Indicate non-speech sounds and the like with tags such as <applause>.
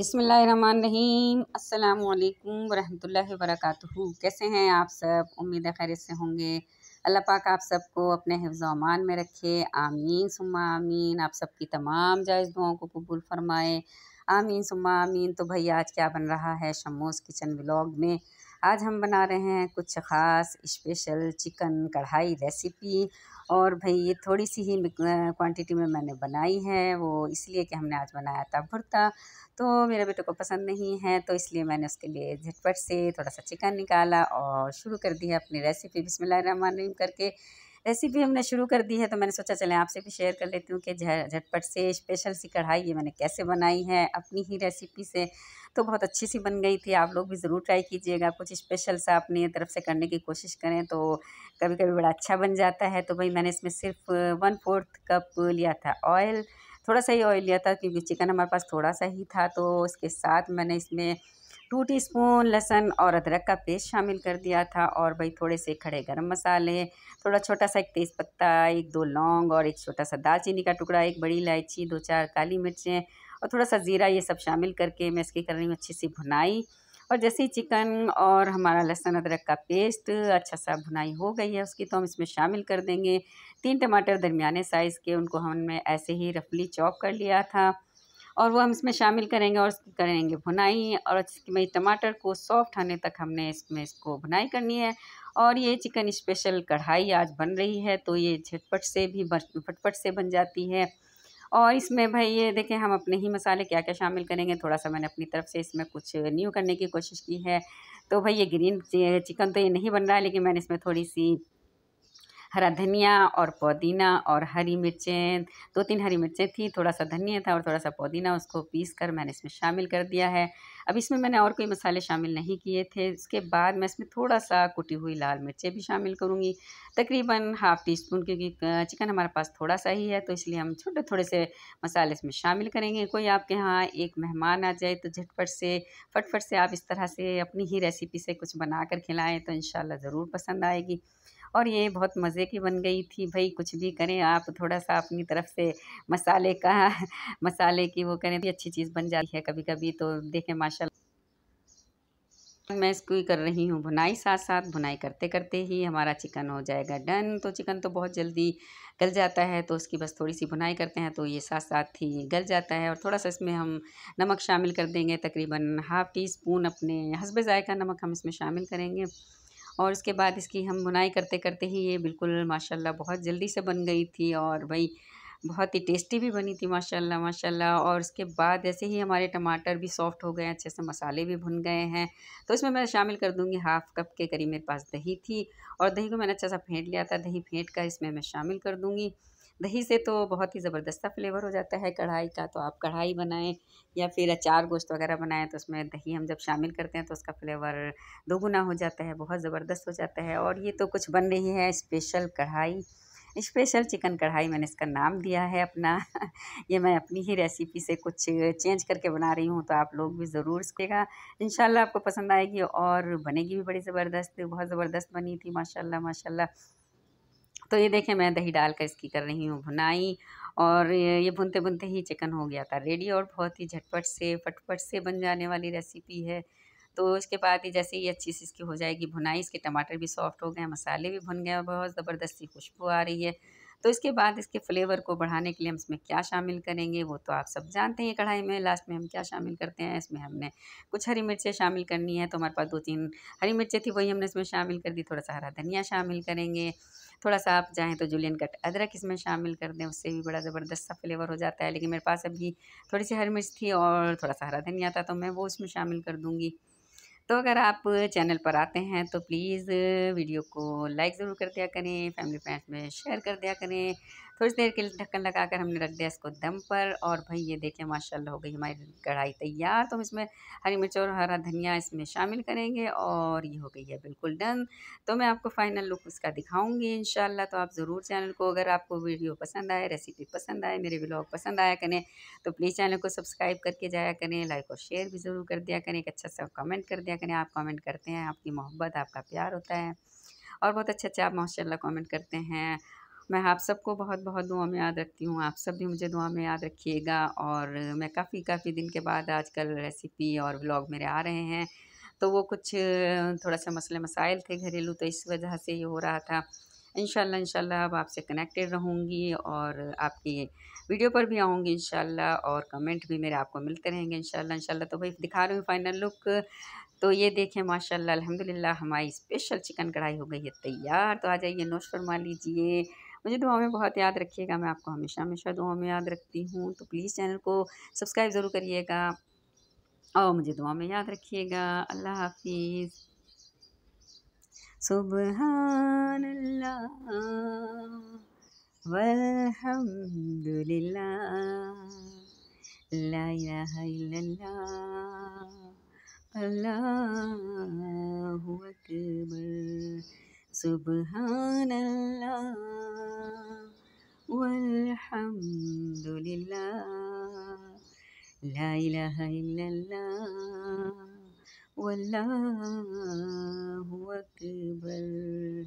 बिसमीम् अल्लाम वरहमल कैसे हैं आप सब उम्मीद खैर से होंगे अल्लाह पाक आप सबको अपने अमान में रखे आमीन सुमा आमीन आप सबकी तमाम जायज़ दुआओं को कबूल फरमाए आमीन सुमा आमीन तो भाई आज क्या बन रहा है शमोस किचन ब्लॉग में आज हम बना रहे हैं कुछ ख़ास स्पेशल चिकन कढ़ाई रेसिपी और भाई ये थोड़ी सी ही क्वांटिटी में मैंने बनाई है वो इसलिए कि हमने आज बनाया था भुरता तो मेरे बेटे को पसंद नहीं है तो इसलिए मैंने उसके लिए झटपट से थोड़ा सा चिकन निकाला और शुरू कर दिया अपनी रेसिपी बिसमिल करके रेसिपी हमने शुरू कर दी है तो मैंने सोचा चले आपसे भी शेयर कर लेती हूँ कि झटपट से स्पेशल सी कढ़ाई ये मैंने कैसे बनाई है अपनी ही रेसिपी से तो बहुत अच्छी सी बन गई थी आप लोग भी ज़रूर ट्राई कीजिएगा कुछ स्पेशल सा अपनी तरफ से करने की कोशिश करें तो कभी कभी बड़ा अच्छा बन जाता है तो भाई मैंने इसमें सिर्फ वन फोर्थ कप लिया था ऑयल थोड़ा सा ही ऑयल लिया था क्योंकि चिकन हमारे पास थोड़ा सा ही था तो उसके साथ मैंने इसमें टू टी स्पून लहसन और अदरक का पेस्ट शामिल कर दिया था और भाई थोड़े से खड़े गर्म मसाले थोड़ा छोटा सा एक तेज़पत्ता एक दो लौंग और एक छोटा सा दालचीनी का टुकड़ा एक बड़ी इलायची दो चार काली मिर्चें और थोड़ा सा ज़ीरा ये सब शामिल करके मैं इसकी रही में अच्छी सी भुनाई और जैसे ही चिकन और हमारा लहसुन अदरक का पेस्ट अच्छा सा भुनाई हो गई है उसकी तो हम इसमें शामिल कर देंगे तीन टमाटर दरमियाने साइज़ के उनको हमने ऐसे ही रफली चॉप कर लिया था और वो हम इसमें शामिल करेंगे और करेंगे भुनाई और इसमें टमाटर को सॉफ्ट आने तक हमने इसमें इसको भुनाई करनी है और ये चिकन स्पेशल कढ़ाई आज बन रही है तो ये झटपट से भी फटपट से बन जाती है और इसमें भाई ये देखें हम अपने ही मसाले क्या क्या शामिल करेंगे थोड़ा सा मैंने अपनी तरफ से इसमें कुछ न्यू करने की कोशिश की है तो भाई ये ग्रीन चिकन तो ये नहीं बन रहा है लेकिन मैंने इसमें थोड़ी सी हरा धनिया और पुदीना और हरी मिर्चें दो तीन हरी मिर्चें थी थोड़ा सा धनिया था और थोड़ा सा पुदीना उसको पीस कर मैंने इसमें शामिल कर दिया है अब इसमें मैंने और कोई मसाले शामिल नहीं किए थे इसके बाद मैं इसमें थोड़ा सा कुटी हुई लाल मिर्चें भी शामिल करूँगी तकरीबन हाफ़ टी स्पून क्योंकि चिकन हमारे पास थोड़ा सा ही है तो इसलिए हम छोटे थोड़े से मसाले इसमें शामिल करेंगे कोई आपके यहाँ एक मेहमान आ जाए तो झटपट से फटफट से आप इस तरह से अपनी ही रेसिपी से कुछ बना कर खिलाएँ तो इन ज़रूर पसंद आएगी और ये बहुत मज़े की बन गई थी भाई कुछ भी करें आप थोड़ा सा अपनी तरफ से मसाले का <laughs> मसाले की वो करें भी तो अच्छी चीज़ बन जाती है कभी कभी तो देखें माशा मैं इसको ही कर रही हूँ भुनाई साथ साथ भुनाई करते करते ही हमारा चिकन हो जाएगा डन तो चिकन तो बहुत जल्दी गल जाता है तो उसकी बस थोड़ी सी भुनाई करते हैं तो ये साथ साथ ही गल जाता है और थोड़ा सा इसमें हम नमक शामिल कर देंगे तकरीबन हाफ़ टी स्पून अपने हसबे ज़ायका नमक हम इसमें शामिल करेंगे और उसके बाद इसकी हम बुनाई करते करते ही ये बिल्कुल माशाल्लाह बहुत जल्दी से बन गई थी और भाई बहुत ही टेस्टी भी बनी थी माशाल्लाह माशाल्लाह और उसके बाद जैसे ही हमारे टमाटर भी सॉफ्ट हो गए अच्छे से मसाले भी भुन गए हैं तो इसमें मैं शामिल कर दूंगी हाफ़ कप के करीब मेरे पास दही थी और दही को मैंने अच्छा सा फेंट लिया था दही फेंट कर इसमें मैं शामिल कर दूँगी दही से तो बहुत ही ज़बरदस्त फ्लेवर हो जाता है कढ़ाई का तो आप कढ़ाई बनाएं या फिर अचार गोश्त वगैरह बनाएं तो उसमें दही हम जब शामिल करते हैं तो उसका फ्लेवर दोगुना हो जाता है बहुत ज़बरदस्त हो जाता है और ये तो कुछ बन रही है स्पेशल कढ़ाई स्पेशल चिकन कढ़ाई मैंने इसका नाम दिया है अपना <laughs> ये मैं अपनी ही रेसिपी से कुछ चेंज करके बना रही हूँ तो आप लोग भी ज़रूर सीखेगा इन आपको पसंद आएगी और बनेगी भी बड़ी ज़बरदस्त बहुत ज़बरदस्त बनी थी माशाल्लाह माशाल्लाह तो ये देखें मैं दही डाल कर इसकी कर रही हूँ भुनाई और ये भुनते भुनते ही चिकन हो गया था रेडी और बहुत ही झटपट से फटपट से बन जाने वाली रेसिपी है तो उसके बाद ही जैसे ही अच्छी सी इसकी हो जाएगी भुनाई इसके टमाटर भी सॉफ्ट हो गए मसाले भी भुन गए बहुत ज़बरदस्ती खुशबू आ रही है तो इसके बाद इसके फ्लेवर को बढ़ाने के लिए हम इसमें क्या शामिल करेंगे वो तो आप सब जानते हैं कढ़ाई में लास्ट में हम क्या शामिल करते हैं इसमें हमने कुछ हरी मिर्चें शामिल करनी है तो हमारे पास दो तीन हरी मिर्चें थी वही हमने इसमें शामिल कर दी थोड़ा सा हरा धनिया शामिल करेंगे थोड़ा सा आप चाहें तो जुलियन कट अदरक इसमें शामिल कर दें उससे भी बड़ा ज़बरदस्त सा फ्लेवर हो जाता है लेकिन मेरे पास अभी थोड़ी सी हरी मिर्च थी और थोड़ा सा हरा धनिया था तो मैं वो इसमें शामिल कर दूँगी तो अगर आप चैनल पर आते हैं तो प्लीज़ वीडियो को लाइक ज़रूर कर दिया करें फैमिली फ्रेंड्स में शेयर कर दिया करें थोड़ी तो देर के लिए ढक्कन लगा कर हमने रख दिया इसको दम पर और भाई ये देखें माशाल्लाह हो गई हमारी कढ़ाई तैयार तो हम इसमें हरी मिर्च और हरा धनिया इसमें शामिल करेंगे और ये हो गई है बिल्कुल डन तो मैं आपको फ़ाइनल लुक उसका दिखाऊँगी इन तो आप ज़रूर चैनल को अगर आपको वीडियो पसंद आए रेसिपी पसंद आए मेरे ब्लॉग पसंद आया करें तो प्लीज़ चैनल को सब्सक्राइब करके जाया करें लाइक और शेयर भी ज़रूर कर दिया करें एक अच्छा सा कमेंट कर दिया करें आप कमेंट करते हैं आपकी मोहब्बत आपका प्यार होता है और बहुत अच्छे अच्छे आप माशाल्लाह कमेंट करते हैं मैं आप सबको बहुत बहुत दुआ में याद रखती हूँ आप सब भी मुझे दुआ में याद रखिएगा और मैं काफ़ी काफ़ी दिन के बाद आजकल रेसिपी और व्लॉग मेरे आ रहे हैं तो वो कुछ थोड़ा सा मसले मसाइल थे घरेलू तो इस वजह से ये हो रहा था इन इंशाल्लाह अब आपसे कनेक्टेड रहूँगी और आपकी वीडियो पर भी आऊँगी इंशाल्लाह और कमेंट भी मेरे आपको मिलते रहेंगे इंशाल्लाह इंशाल्लाह तो भाई दिखा रही हूँ फाइनल लुक तो ये देखें माशाल्लाह अल्हम्दुलिल्लाह हमारी स्पेशल चिकन कढ़ाई हो गई है तैयार तो आ जाइए नोश फरमा लीजिए मुझे दुआ में बहुत याद रखिएगा मैं आपको हमेशा हमेशा दुआ में याद रखती हूँ तो प्लीज़ चैनल को सब्सक्राइब ज़रूर करिएगा और मुझे दुआ में याद रखिएगा अल्लाह हाफिज़ सुबहान अल्लाह سبحان الله والحمد لله لا إله إلا الله والله أكبر